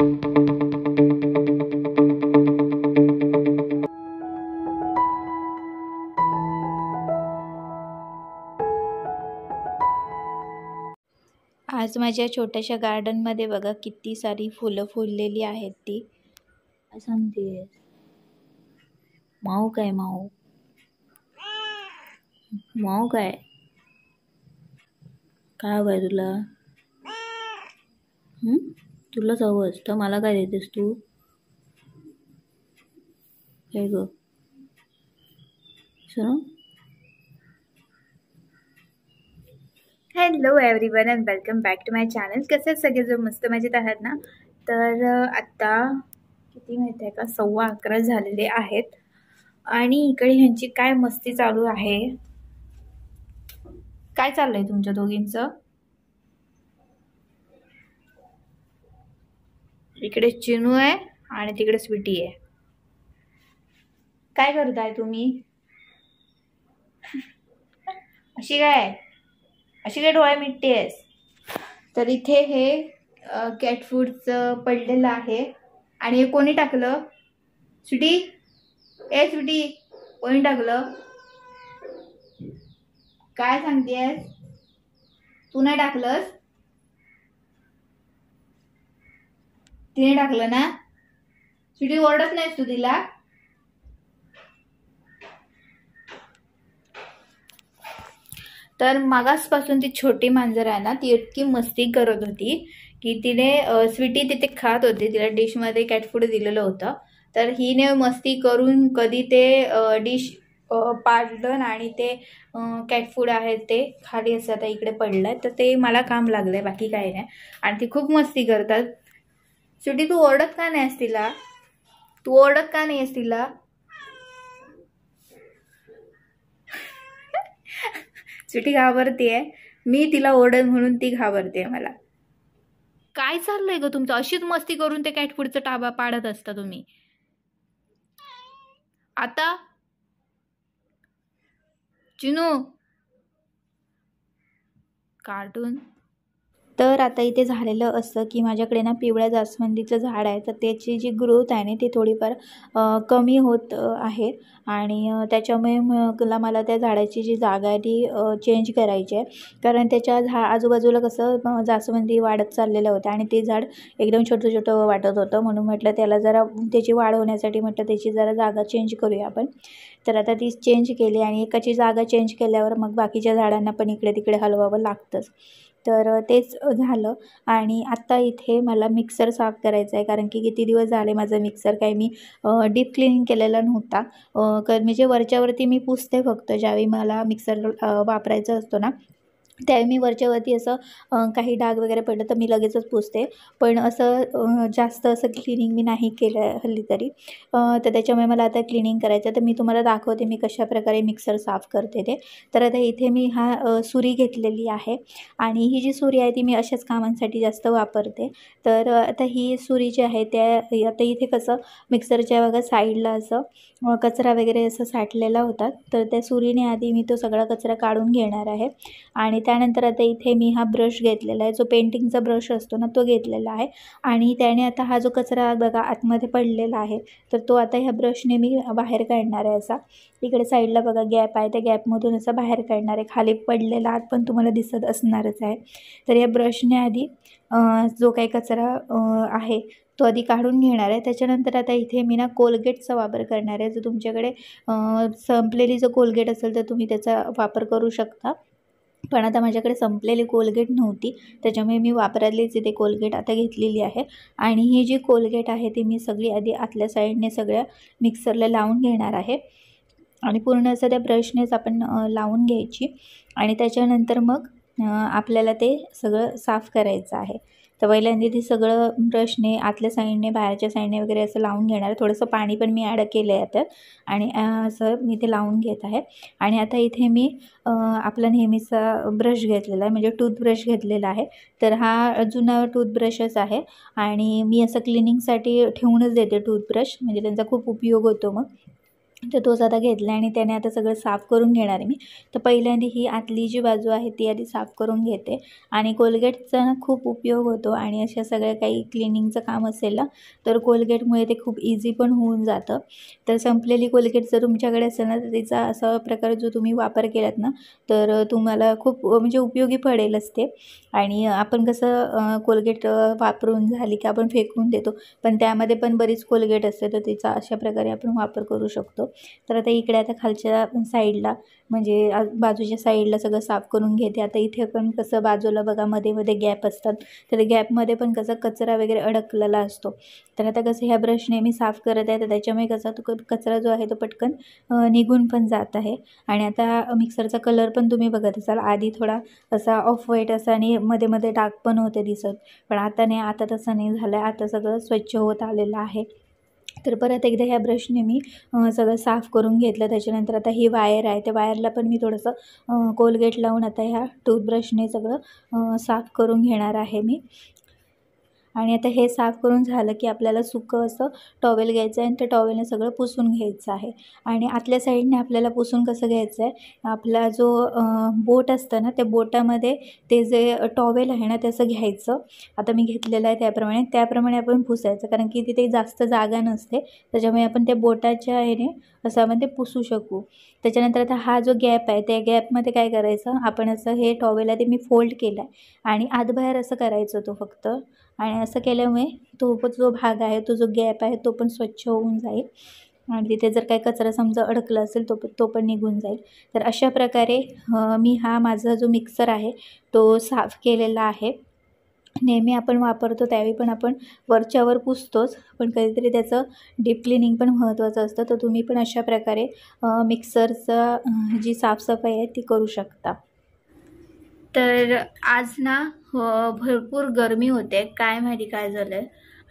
आज माझ्या छोट्याशा गार्डनमध्ये बघा किती सारी फुलं फुललेली आहेत ती सांगते माऊ काय माऊ माऊ काय काय तुला तुलाच हवं तर मला काय देतेस तू हे ग hello everyone and welcome back to my channel कसे सगळे जो मस्त मजेत आहेत ना तर आत्ता किती माहिती आहे का सव्वा अकरा झालेले आहेत आणि इकडे ह्यांची काय मस्ती चालू आहे काय चाललं आहे तुमच्या दोघींचं इकडे चिनू आहे आणि तिकडे स्वीटी आहे काय करताय तुम्ही अशी काय अशी काय डोळे मिटते आहेस तर इथे हे कॅट फूडचं पडलेलं आहे आणि हे कोणी टाकलं स्वीटी ए स्वीटी कोणी टाकलं काय सांगतेस तू नाही टाकलंस तिने टाकलं ना सुटी ओरडत नाही तू तिला तर मागासपासून ती छोटी मांजर आहे ना ती इतकी मस्ती करत होती की तिने स्वीटी तिथे खात होती तिला डिशमध्ये कॅटफूड दिलेलं होतं तर हिने मस्ती करून कधी ते डिश पाडलं आणि ते कॅटफूड आहे ते खाली असं आता इकडे पडलं तर ते मला काम लागलं बाकी काही नाही आणि ती खूप मस्ती करतात शेवटी तू ओरडत का नाही तिला तू ओरडत का नाही तिला शेवटी घाबरतीये मी तिला ओरडत म्हणून ती घाबरते मला काय चाललंय ग तुमचं अशीच मस्ती करून ते कॅटपुडचा टाबा पाडत असता तुम्ही आता चिनू कार्टून तर आता इथे झालेलं असं की माझ्याकडे ना पिवळ्या जास्वंदीचं झाड आहे तर त्याची जी ग्रोथ आहे ना ती थोडीफार कमी होत आहे आणि त्याच्यामुळे मला मला त्या झाडाची जी जागा आहे ती चेंज करायची आहे कारण त्याच्या झा आजूबाजूला कसं जास्वंदी वाढत चाललेलं होतं आणि ते झाड एकदम छोटं छोटं वाटत होतं म्हणून म्हटलं त्याला जरा त्याची वाढ होण्यासाठी म्हटलं त्याची जरा जागा चेंज करूया आपण तर आता ती चेंज केली आणि एकाची जागा चेंज केल्यावर मग बाकीच्या झाडांना पण इकडे तिकडे हलवावं लागतंच तर तेच झालं आणि आत्ता इथे मला मिक्सर साफ करायचा आहे कारण की किती दिवस झाले माझा मिक्सर काही मी डीप क्लिनिंग केलेला नव्हता म्हणजे वरच्यावरती मी पुसते फक्त ज्यावेळी मला मिक्सर वापरायचा असतो ना त्यावेळी मी वरच्यावरती असं काही डाग वगैरे पडलं तर मी लगेचच पुसते पण असं जास्त असं क्लिनिंग मी नाही केलं हल्ली तरी तर त्याच्यामुळे मला आता क्लिनिंग करायचं तर मी तुम्हाला दाखवते मी कशाप्रकारे मिक्सर साफ करते ते तर आता इथे मी हा सुरी घेतलेली आहे आणि ही जी सुरी आहे ती मी अशाच कामांसाठी जास्त वापरते तर आता ही सुरी जी आहे त्या आता इथे कसं मिक्सरच्या बघा साईडला असं कचरा वगैरे असं साठलेला होता तर त्या सुरीने आधी मी तो सगळा कचरा काढून घेणार आहे आणि त्यानंतर आता इथे मी हा ब्रश घेतलेला आहे जो पेंटिंगचा ब्रश असतो ना तो घेतलेला आहे आणि त्याने आता हा जो कचरा बघा आतमध्ये पडलेला आहे तर तो आता ह्या ब्रशने मी बाहेर काढणार आहे असा इकडे साईडला बघा गॅप आहे त्या गॅपमधून असा बाहेर काढणार आहे खाली पडलेला आत पण तुम्हाला दिसत असणारच आहे तर या ब्रशने आधी जो काही कचरा आहे तो आधी काढून घेणार आहे त्याच्यानंतर आता इथे मी ना कोलगेटचा वापर करणार आहे जो तुमच्याकडे संपलेली जो कोलगेट असेल तर तुम्ही त्याचा वापर करू शकता पण आता माझ्याकडे संपलेली कोलगेट नव्हती त्याच्यामुळे मी वापरलीच ते कोलगेट आता घेतलेली आहे आणि ही जी कोलगेट आहे ती मी सगळी आधी आतल्या साईडने सगळ्या मिक्सरला लावून घेणार आहे आणि पूर्ण असं त्या ब्रशनेच आपण लावून घ्यायची आणि त्याच्यानंतर मग आपल्याला ते सगळं साफ करायचं आहे तर पहिल्यांदा ते सगळं ब्रशने आतल्या साईडने बाहेरच्या साईडने वगैरे असं लावून घेणार थोडंसं पाणी पण मी ॲड केलं आहे आता आणि असं मी ते लावून घेत आहे आणि आता इथे मी आपला नेहमीचा ब्रश घेतलेला आहे म्हणजे टूथब्रश घेतलेला आहे तर हा जुना टूथब्रशच आहे आणि मी असं क्लिनिंगसाठी ठेवूनच देते टूथब्रश म्हणजे त्यांचा खूप उपयोग होतो मग तर तोच आता घेतला आणि त्याने आता सगळं साफ करून घेणार आहे मी तर पहिल्यांदा ही आतली जी बाजू आहे ती आधी साफ करून घेते आणि कोलगेटचा ना खूप उपयोग होतो आणि अशा सगळ्या काही क्लिनिंगचं काम असेल ना तर कोलगेटमुळे ते खूप इझी पण होऊन जातं तर संपलेली कोलगेट जर तुमच्याकडे असेल ना तर तिचा असा प्रकार जो तुम्ही वापर केलात ना तर तुम्हाला खूप म्हणजे उपयोगी पडेलच ते आणि आपण कसं कोलगेट वापरून झाली की आपण फेकून देतो पण त्यामध्ये पण बरीच कोलगेट असते तर तिचा अशा प्रकारे आपण वापर करू शकतो तर आता इकडे आता खालच्या साईडला म्हणजे बाजूच्या साईडला सगळं साफ करून घेते आता इथे पण कसं बाजूला बघा मध्ये मध्ये गॅप असतात तर गॅपमध्ये पण कसं कचरा वगैरे अडकलेला असतो तर आता कसं ह्या ब्रशने मी साफ करत आहे तर त्याच्यामुळे कसा तो कचरा जो आहे तो पटकन निघून पण जात आहे आणि आता मिक्सरचा कलर पण तुम्ही बघत असाल आधी थोडा असा ऑफ व्हाईट असा आणि मध्ये मध्ये डार्क पण होते दिसत पण आता नाही आता तसं नाही झालं आता सगळं स्वच्छ होत आलेलं आहे तर परत एकदा ह्या ब्रशने मी सगळं साफ करून घेतलं त्याच्यानंतर आता ही वायर आहे त्या वायरला पण मी थोडंसं कोलगेट लावून आता ह्या टूथब्रशने सगळं साफ करून घेणार आहे मी आणि आता हे साफ करून झालं की आपल्याला सुकं असं टॉवेल घ्यायचं आहे आणि त्या टॉवेलने सगळं पुसून घ्यायचं आहे आणि आतल्या साईडने आपल्याला पुसून कसं घ्यायचं आहे आपला जो बोट असतं ना त्या बोटामध्ये ते जे टॉवेल आहे ना त्याचं घ्यायचं आता मी घेतलेलं आहे त्याप्रमाणे त्याप्रमाणे आपण पुसायचं कारण की तिथे जास्त जागा नसते त्याच्यामुळे आपण त्या बोटाच्या आहे असं आपण ते पुसू शकू त्याच्यानंतर आता हा जो गॅप आहे त्या गॅपमध्ये काय करायचं आपण असं हे टॉवेल आहे ते मी फोल्ड केलं आहे आणि आतबाहेर असं करायचं तो फक्त आणि असं केल्यामुळे तो जो भाग आहे तो जो गॅप आहे तो पण स्वच्छ होऊन जाईल आणि तिथे जर काही कचरा समजा अडकला असेल तो तो पण निघून जाईल तर अशा प्रकारे मी हा माझा जो मिक्सर आहे तो साफ केलेला आहे नेहमी आपण वापरतो त्यावेळी पण आपण वरच्यावर पुसतोच पण कधीतरी त्याचं डीप क्लिनिंग पण महत्त्वाचं असतं तर तुम्ही पण अशा प्रकारे मिक्सरचं जी साफसफाई आहे ती करू शकता तर आज ना हो, भरपूर गरमी होते काय माहिती काय झालं आहे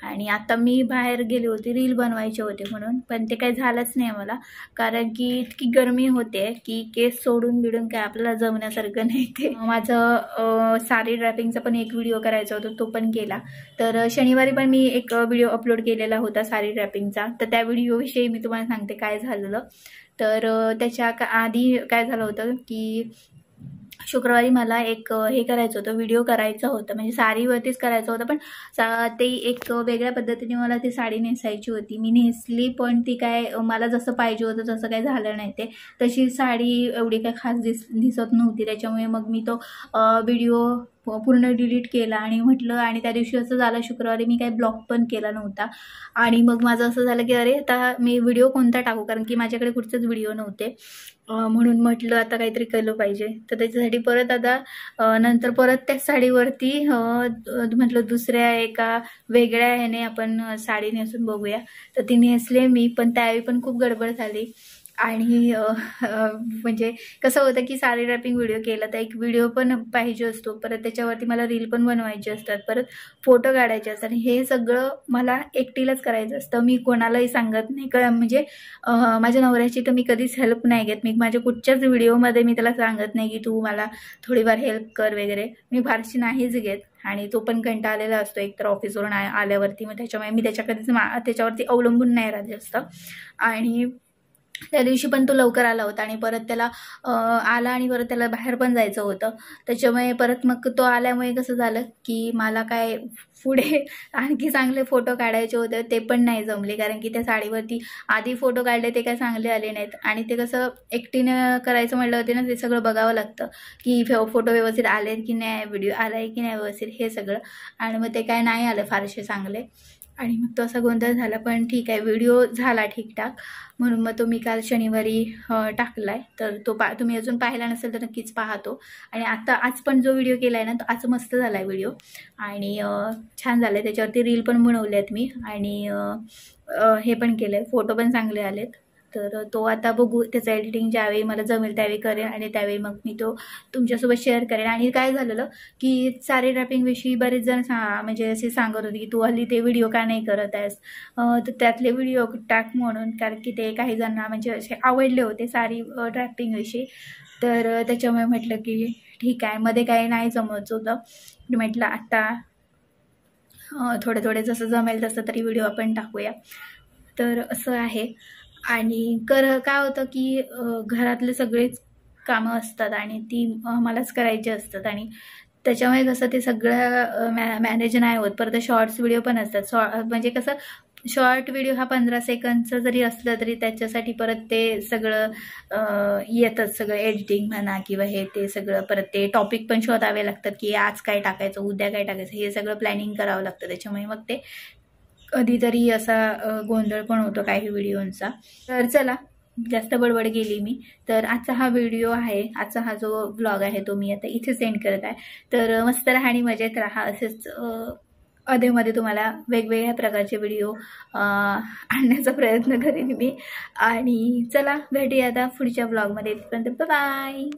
आणि आता मी बाहेर गेले होते रील बनवायचे होते म्हणून पण ते काही झालंच नाही मला कारण की इतकी गरमी होते की केस सोडून बिडून काय आपल्याला जमण्यासारखं नाही ते माझं सारी ड्रॅपिंगचा पण एक व्हिडिओ करायचा होता तो पण केला तर शनिवारी पण मी एक व्हिडिओ अपलोड केलेला होता सारी ड्रॅपिंगचा तर त्या व्हिडिओविषयी मी तुम्हाला सांगते काय झालेलं तर त्याच्या आधी काय झालं होतं की शुक्रवारी मला एक हे करायचं होतं व्हिडिओ करायचा होता म्हणजे साडीवरतीच करायचं होतं पण सा ते एक वेगळ्या पद्धतीने मला ती साडी नेसायची होती मी नेसली पण ती काय मला जसं पाहिजे होतं तसं काय झालं नाही ते तशी साडी एवढी काय खास दिस दिसत नव्हती त्याच्यामुळे मग मी तो व्हिडिओ पूर्ण डिलीट केला आणि म्हटलं आणि त्या दिवशी असं झालं शुक्रवारी मी काही ब्लॉग पण केला नव्हता आणि मग माझं असं झालं की अरे आता मी व्हिडिओ कोणता टाकू कारण की माझ्याकडे कुठचेच व्हिडिओ नव्हते म्हणून म्हटलं आता काहीतरी केलं पाहिजे तर त्याच्यासाठी परत आता नंतर परत त्याच साडीवरती म्हटलं दुसऱ्या एका वेगळ्या ह्याने आपण साडी नेसून बघूया तर ती नेसले मी पण त्यावेळी पण खूप गडबड झाली आणि म्हणजे कसं होतं की सारे रॅपिंग व्हिडिओ केला तर एक व्हिडिओ पण पाहिजे असतो परत त्याच्यावरती मला रील पण बनवायचे असतात परत फोटो काढायचे असतात हे सगळं मला एकटीलाच करायचं असतं मी कोणालाही सांगत नाही क म्हणजे माझ्या नवऱ्याची तर मी कधीच हेल्प नाही घेत मी माझ्या कुठच्याच व्हिडिओमध्ये मी त्याला सांगत नाही की तू मला थोडीफार हेल्प कर वगैरे मी फारशी नाहीच घेत आणि तो पण कंटाळलेला असतो एकतर ऑफिसवरून आल्यावरती मग त्याच्यामुळे मी त्याच्याकडेच मा त्याच्यावरती अवलंबून नाही राहिले असतं आणि त्या दिवशी पण तो लवकर आला होता आणि परत त्याला आला आणि परत त्याला बाहेर पण जायचं होतं त्याच्यामुळे परत मग तो आल्यामुळे कसं झालं की मला काय पुढे आणखी चांगले फोटो काढायचे होते ते पण नाही जमले कारण की त्या साडीवरती आधी फोटो काढले ते काय चांगले आले नाहीत आणि ते कसं एकटीनं करायचं म्हटलं होते ना ते सगळं बघावं लागतं की फोटो व्यवस्थित आले की नाही व्हिडिओ आला आहे की नाही व्यवस्थित हे सगळं आणि मग ते काय नाही आलं फारसे चांगले आणि मग तो असा गोंधळ झाला पण ठीक आहे व्हिडिओ झाला ठीकठाक म्हणून मग तो मी काल शनिवारी टाकला आहे तर तो पा तुम्ही अजून पाहिला नसेल तर नक्कीच पाहतो आणि आता आज पण जो व्हिडिओ केला आहे ना तो आज मस्त झाला आहे व्हिडिओ आणि छान झाला आहे त्याच्यावरती रील पण बनवले आहेत मी आणि हे पण केलं आहे फोटो पण चांगले आलेत तर तो आता बघू त्याचं एडिटिंग ज्यावेळी मला जमेल त्यावेळी करेन आणि त्यावेळी मग मी तो तुमच्यासोबत शेअर करेन आणि काय झालेलं की सारे विषयी बरेच जण सा म्हणजे असे सांगत होते की तू हल्ली ते व्हिडिओ का नाही करत आहेस तर त्यातले व्हिडिओ टाक म्हणून कारण की ते काही जणांना म्हणजे असे आवडले होते सारी विषयी तर त्याच्यामुळे म्हटलं की ठीक आहे मध्ये काही नाही जमत होतं म्हटलं आत्ता थोडे थोडे जसं जमेल तसं तरी व्हिडिओ आपण टाकूया तर असं आहे आणि कर काय होतं की घरातले सगळेच कामं असतात आणि ती मलाच करायची असतात आणि त्याच्यामुळे कसं ते सगळं मॅ मॅनेज नाही होत परत शॉर्ट्स व्हिडिओ पण असतात शॉ म्हणजे कसं शॉर्ट व्हिडिओ हा पंधरा सेकंदचा जरी असलं तरी त्याच्यासाठी परत ते सगळं येतात सगळं एडिटिंग म्हणा किंवा हे ते सगळं परत ते टॉपिक पण शोधावे लागतात की आज काय टाकायचं उद्या काय टाकायचं हे सगळं प्लॅनिंग करावं लागतं त्याच्यामुळे मग ते कधीतरी असा गोंधळ पण होतो काही व्हिडिओंचा तर चला जास्त बडबड गेली मी तर आजचा हा व्हिडिओ आहे आजचा हा जो ब्लॉग आहे तो मी आता इथे सेंड करत आहे तर मस्त राहा आणि मजेत राहा असेच अधेमध्ये तुम्हाला वेगवेगळ्या प्रकारचे व्हिडिओ आणण्याचा प्रयत्न करेन मी आणि चला भेटूया आता पुढच्या ब्लॉगमध्ये तिथपर्यंत बाय